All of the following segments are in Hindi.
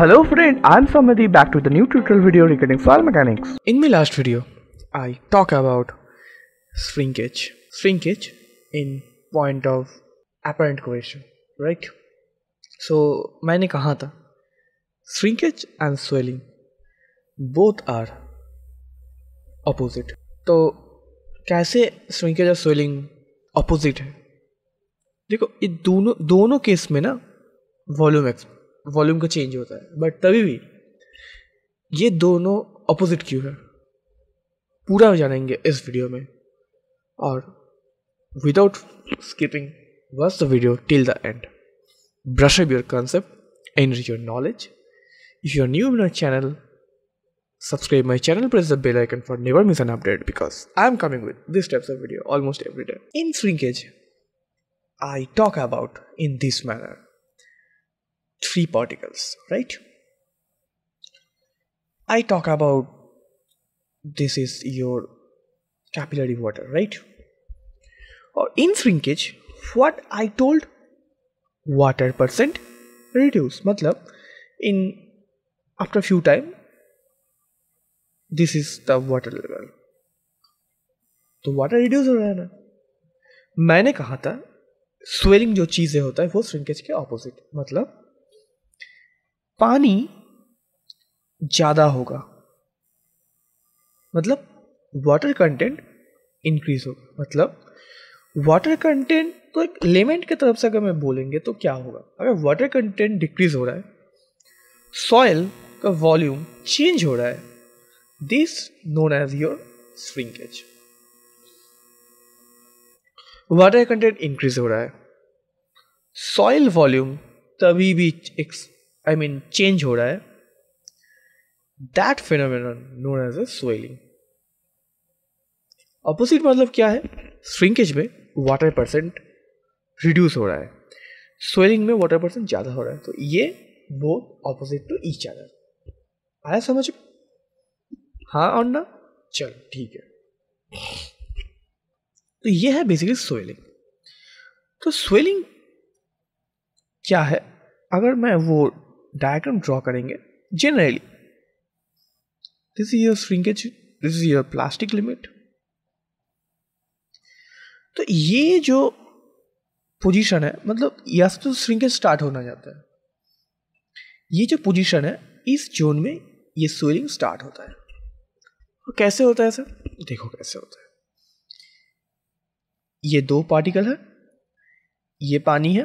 Hello friend, I'm Samadhi back with the new tutorial video regarding file mechanics. In my last video, I talk about shrinkage. Shrinkage in point of apparent cohesion, right? So, I said था shrinkage and swelling both are opposite. So, how is shrinkage and swelling opposite Look, in both cases, volume case volume का चेंज होता है बट तभी भी ये दोनों अपोजिट क्यों है पूरा जानेंगे इस वीडियो में और without skipping watch the video till the end brush up your concept enrich your knowledge if you are new in channel subscribe my channel press the bell icon for never miss an update because I am coming with this types of video almost every day in shrinkage I talk about in this manner three particles, right? I talk about this is your capillary water, right? Or in shrinkage, what I told water percent reduce Matlab, in after few time this is the water level तो वाटर रिड्यूस हो रहा है ना मैंने कहा था स्वेलिंग जो चीज़ें होता है वो श्रिंकेज के ऑपोजिट मतलब पानी ज़्यादा होगा मतलब वाटर कंटेंट इंक्रीज होगा मतलब वाटर कंटेंट तो एक लेमेंट की तरफ से अगर मैं बोलेंगे तो क्या होगा अगर वाटर कंटेंट डिक्रीज हो रहा है सॉयल का वॉल्यूम चेंज हो रहा है this known as your shrinkage water content increase हो रहा है सॉइल वॉल्यूम तभी भी एक आई मीन चेंज हो रहा है that phenomenon known as a swelling opposite मतलब क्या है श्रिंकेज में वाटर परसेंट रिड्यूस हो रहा है स्वेलिंग में वाटर परसेंट ज़्यादा हो रहा है तो ये both opposite to each other आया समझ हाँ और ना चल ठीक है तो ये है बेसिकली स्वेलिंग तो स्वेलिंग क्या है अगर मैं वो डायग्राम ड्रॉ करेंगे generally this is your shrinkage this is your plastic limit तो ये जो पोजीशन है मतलब से तो श्रिंकेज तो स्टार्ट होना जाता है ये जो पोजीशन है इस जोन में ये स्वेलिंग स्टार्ट होता है और कैसे होता है सर देखो कैसे होता है ये दो पार्टिकल है ये पानी है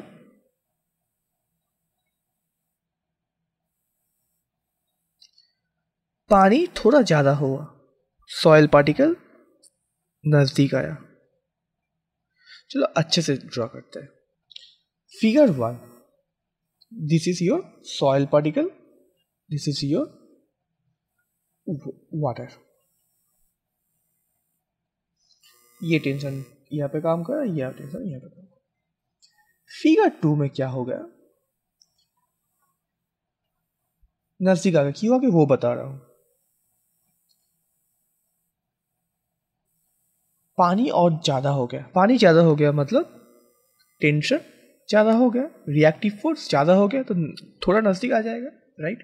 पानी थोड़ा ज़्यादा हुआ सॉयल पार्टिकल नज़दीक आया चलो अच्छे से ड्रॉ करते हैं figure one this is your soil particle this is your water ये टेंशन यहाँ पे काम कर रहा है टेंशन यहाँ पे काम कर फिगर टू में क्या हो गया नजदीक आ गया क्यों आगे वो बता रहा हूं पानी और ज़्यादा हो गया पानी ज़्यादा हो गया मतलब टेंशन ज़्यादा हो गया रिएक्टिव फोर्स ज़्यादा हो गया तो थोड़ा नज़दीक आ जाएगा राइट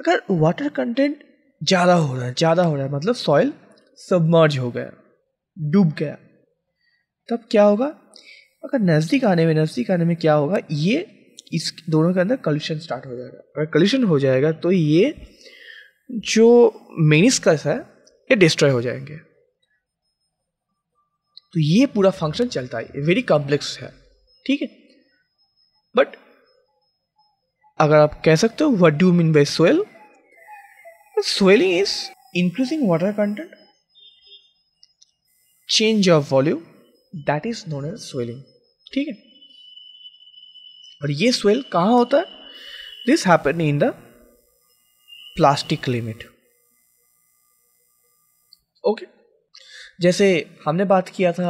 अगर वाटर कंटेंट ज़्यादा हो रहा है ज़्यादा हो रहा है मतलब सॉइल सबमर्ज हो गया डूब गया तब क्या होगा अगर नज़दीक आने में नज़दीक आने में क्या होगा ये इस दोनों के अंदर कल्यूशन स्टार्ट हो जाएगा अगर कल्यूशन हो जाएगा तो ये जो मेनिस्कस है ये डिस्ट्रॉय हो जाएंगे तो ये पूरा फंक्शन चलता है वेरी कॉम्प्लेक्स है ठीक है बट अगर आप कह सकते हो what do mean by soil soiling is increasing water content change of volume that is known as swelling ठीक है और ये स्वेल कहां होता है this happen in the plastic limit okay जैसे हमने बात किया था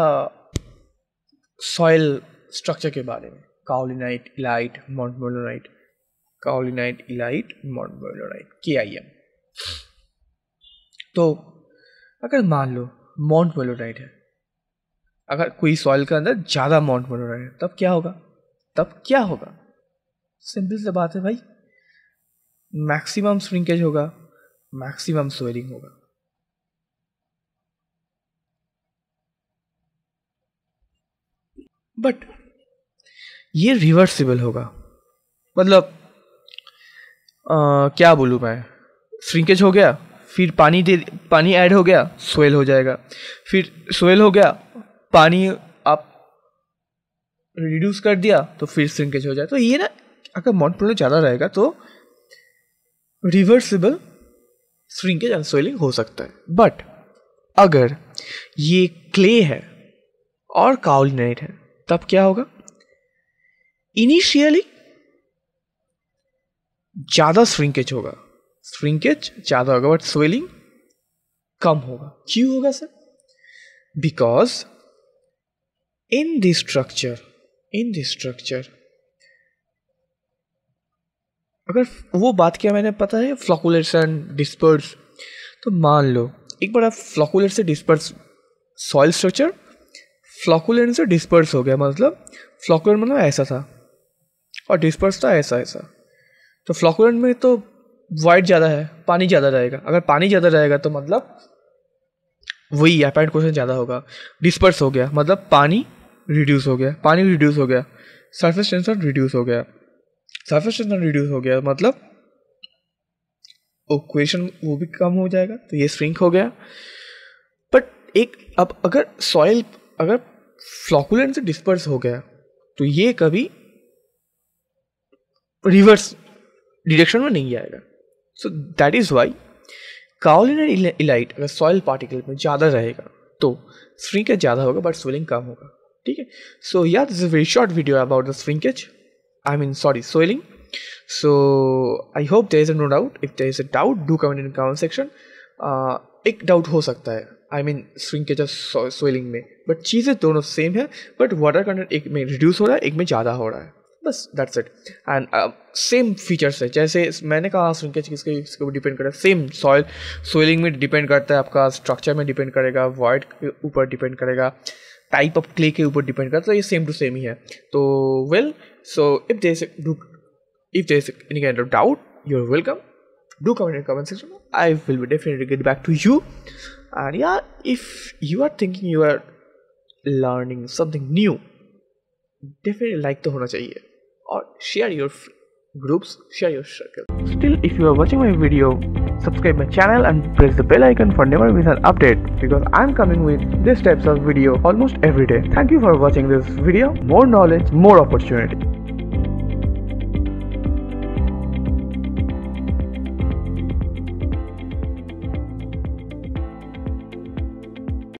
सॉयल स्ट्रक्चर के बारे में काउलिनाइट इलाइट मॉन्टमोलोनाइट काउलिनाइट इलाइट मॉन्टमोलोनाइट के आई एम तो अगर मान लो माउंट मोलोनाइट है अगर कोई सॉइल के अंदर ज़्यादा माउंट मोलोनाइट है तब क्या होगा तब क्या होगा सिंपल से बात है भाई मैक्सिमम श्रिंकेज होगा मैक्सिमम स्वेलिंग होगा बट ये रिवर्सिबल होगा मतलब आ, क्या बोलूँ मैं श्रिंकेज हो गया फिर पानी दे पानी ऐड हो गया सोयल हो जाएगा फिर सोयल हो गया पानी आप रिड्यूस कर दिया तो फिर श्रिंकेज हो जाए तो ये ना अगर मॉन्ट प्रोलो ज़्यादा रहेगा तो रिवर्सिबल श्रिंकेज एंड सोइलिंग हो सकता है बट अगर ये क्ले है और काउलिनेट है तब क्या होगा इनिशियली ज़्यादा श्रिंकेज होगा श्रिंकेज ज़्यादा होगा बट स्वेलिंग कम होगा क्यों होगा sir because in this structure in this structure अगर वो बात किया मैंने पता है फ्लॉकुलेशन डिस्पर्स तो मान लो एक बड़ा फ्लॉकुलर फ्लॉकुलेट से डिस्पर्स सॉइल स्ट्रक्चर फ्लॉकुलेंट से डिस्पर्स हो गया मतलब फ्लॉकुलेंट मतलब ऐसा था और डिस्पर्स था ऐसा ऐसा तो फ्लॉकुलेंट में तो वाइट ज़्यादा है पानी ज़्यादा रहेगा अगर पानी ज़्यादा रहेगा तो मतलब वही अपेरेंट क्वेश्चन ज़्यादा होगा डिस्पर्स हो गया मतलब पानी रिड्यूस हो गया पानी रिड्यूस हो गया सरफेस टेंशन रिड्यूस हो गया सरफेस टेंशन रिड्यूस हो गया मतलब क्वेशन वो भी कम हो जाएगा तो ये श्रिंक हो गया बट एक अब अगर सॉइल अगर फ्लॉकुलेंट से डिस्पर्स हो गया तो ये कभी रिवर्स डिरेक्शन में नहीं आएगा so that is why kaolin illite अगर सॉयल पार्टिकल में ज़्यादा रहेगा तो श्रिंकेज ज़्यादा होगा बट स्वेलिंग कम होगा ठीक है so yeah this is very short video about the shrinkage I mean sorry swelling so I hope there is no doubt if there is a doubt do comment in comment section एक डाउट हो सकता है आई मीन के जब स्वेलिंग में बट चीज़ें दोनों सेम है बट वाटर कंटेंट एक में रिड्यूस हो रहा है एक में ज़्यादा हो रहा है बस that's it and same features है जैसे मैंने कहा श्रिंकेज किसके इसके ऊपर डिपेंड करता है सेम सॉइल सोइलिंग में डिपेंड करता है आपका स्ट्रक्चर में डिपेंड करेगा वॉइड के ऊपर डिपेंड करेगा टाइप ऑफ क्ले के ऊपर डिपेंड करता है ये सेम टू सेम ही है तो well so if do if they any kind of doubt you are welcome do comment in comment section I will be definitely get back to you and yeah if you are thinking you are learning something new definitely like to hona or share your groups share your circle still if you are watching my video subscribe my channel and press the bell icon for never miss an update because i'm coming with these types of video almost every day thank you for watching this video more knowledge more opportunity